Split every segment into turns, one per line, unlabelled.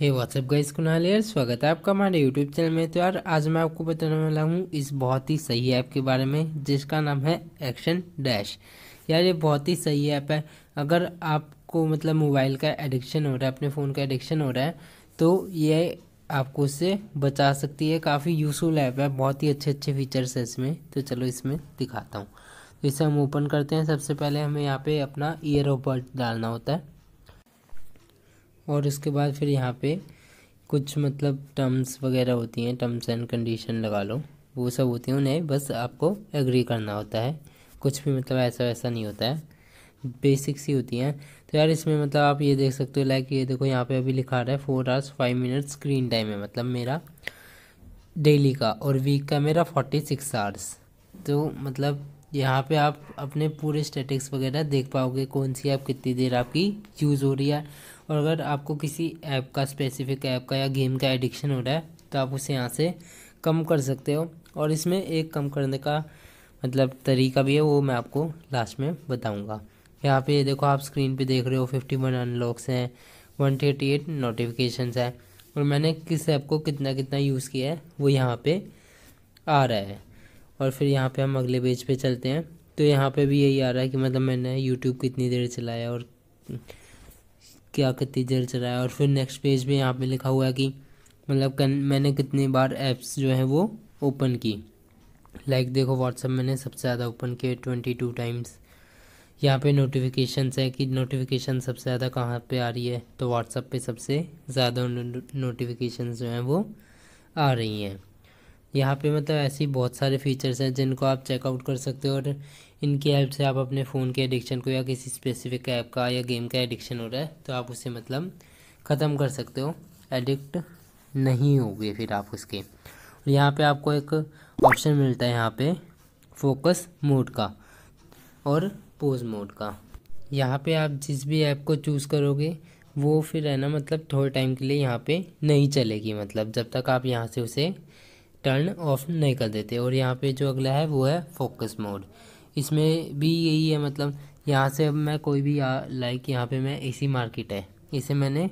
हे WhatsApp guys Kunal यार स्वागत है आपका हमारे यूट्यूब चैनल में तो यार आज मैं आपको बताने वाला हूँ इस बहुत ही सही ऐप के बारे में जिसका नाम है एक्शन डैश यार ये बहुत ही सही ऐप है अगर आपको मतलब मोबाइल का एडिक्शन हो रहा है अपने फ़ोन का एडिक्शन हो रहा है तो ये आपको उससे बचा सकती है काफ़ी यूज़फुल ऐप है बहुत ही अच्छे अच्छे फीचर्स है इसमें तो चलो इसमें दिखाता हूँ तो इसे हम ओपन करते हैं सबसे पहले हमें यहाँ पर अपना ईयर ओपर डालना होता है और उसके बाद फिर यहाँ पे कुछ मतलब टर्म्स वगैरह होती हैं टर्म्स एंड कंडीशन लगा लो वो सब होती हैं उन्हें बस आपको एग्री करना होता है कुछ भी मतलब ऐसा वैसा नहीं होता है बेसिक्स ही होती हैं तो यार इसमें मतलब आप ये देख सकते हो लाइक ये देखो यहाँ पे अभी लिखा रहा है four hours five minute screen time है मतलब मेरा डेली का और वीक का मेरा फोर्टी सिक्स आवर्स तो मतलब यहाँ पे आप अपने पूरे स्टेटिक्स वगैरह देख पाओगे कौन सी आप कितनी देर आपकी यूज़ हो रही है और अगर आपको किसी ऐप का स्पेसिफिक ऐप का या गेम का एडिक्शन हो रहा है तो आप उसे यहाँ से कम कर सकते हो और इसमें एक कम करने का मतलब तरीका भी है वो मैं आपको लास्ट में बताऊँगा यहाँ पे देखो आप स्क्रीन पे देख रहे हो फिफ्टी वन अनलॉक्स हैं वन थर्टी एट नोटिफिकेशन हैं और मैंने किस ऐप को कितना कितना यूज़ किया है वो यहाँ पे आ रहा है और फिर यहाँ पे हम अगले पेज पे चलते हैं तो यहाँ पे भी यही आ रहा है कि मतलब मैंने यूट्यूब कितनी देर चलाया और क्या कितनी देर चलाया और फिर नेक्स्ट पेज पे यहाँ पे लिखा हुआ है कि मतलब मैंने कितनी बार ऐप्स जो है वो ओपन की लाइक like देखो व्हाट्सअप मैंने सबसे ज़्यादा ओपन किए ट्वेंटी टू टाइम्स यहाँ पे नोटिफिकेशन है कि नोटिफिकेशन सबसे ज़्यादा कहाँ पे आ रही है तो व्हाट्सअप पे सबसे ज़्यादा नोटिफिकेशन जो हैं वो आ रही हैं यहाँ पे मतलब ऐसे ही बहुत सारे फीचर्स हैं जिनको आप चेकआउट कर सकते हो और इनकी हेल्प से आप अपने फ़ोन के एडिक्शन को या किसी स्पेसिफिक ऐप का या गेम का एडिक्शन हो रहा है तो आप उसे मतलब ख़त्म कर सकते हो एडिक्ट नहीं होगे फिर आप उसके और यहाँ पे आपको एक ऑप्शन मिलता है यहाँ पे फोकस मोड का और पोज मोड का यहाँ पे आप जिस भी ऐप को चूज़ करोगे वो फिर है ना मतलब थोड़े टाइम के लिए यहाँ पे नहीं चलेगी मतलब जब तक आप यहाँ से उसे टर्न ऑफ नहीं कर देते और यहाँ पे जो अगला है वो है फोकस मोड इसमें भी यही है मतलब यहाँ से मैं कोई भी लाइक यहाँ पे मैं एसी मार्केट है इसे मैंने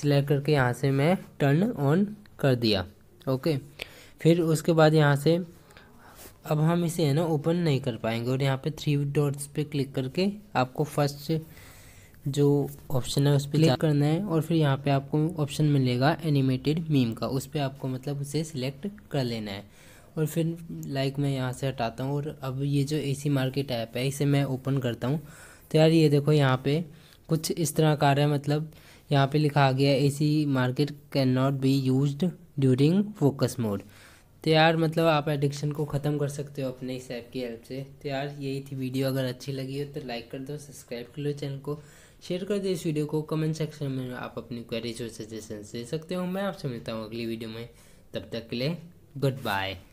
सिलेक्ट करके यहाँ से मैं टर्न ऑन कर दिया ओके फिर उसके बाद यहाँ से अब हम इसे है ना ओपन नहीं कर पाएंगे और यहाँ पे थ्री डॉट्स पे क्लिक करके आपको फर्स्ट जो ऑप्शन है उस पर क्लिक करना है और फिर यहाँ पे आपको ऑप्शन मिलेगा एनिमेटेड मीम का उस पर आपको मतलब उसे सिलेक्ट कर लेना है और फिर लाइक मैं यहाँ से हटाता हूँ और अब ये जो ए सी मार्केट ऐप है इसे मैं ओपन करता हूँ तो यार ये देखो यहाँ पे कुछ इस तरह का रहा है मतलब यहाँ पे लिखा गया A C market can not be use during focus mode तो यार मतलब आप एडिक्शन को ख़त्म कर सकते हो अपने इस ऐप की हेल्प से तो यार यही थी वीडियो अगर अच्छी लगी हो तो लाइक कर दो सब्सक्राइब कर लो चैनल को शेयर कर दें इस वीडियो को कमेंट सेक्शन में आप अपनी क्वेरीज और सजेशन दे सकते हो मैं आपसे मिलता हूँ अगली वीडियो में तब तक के लिए गुड बाय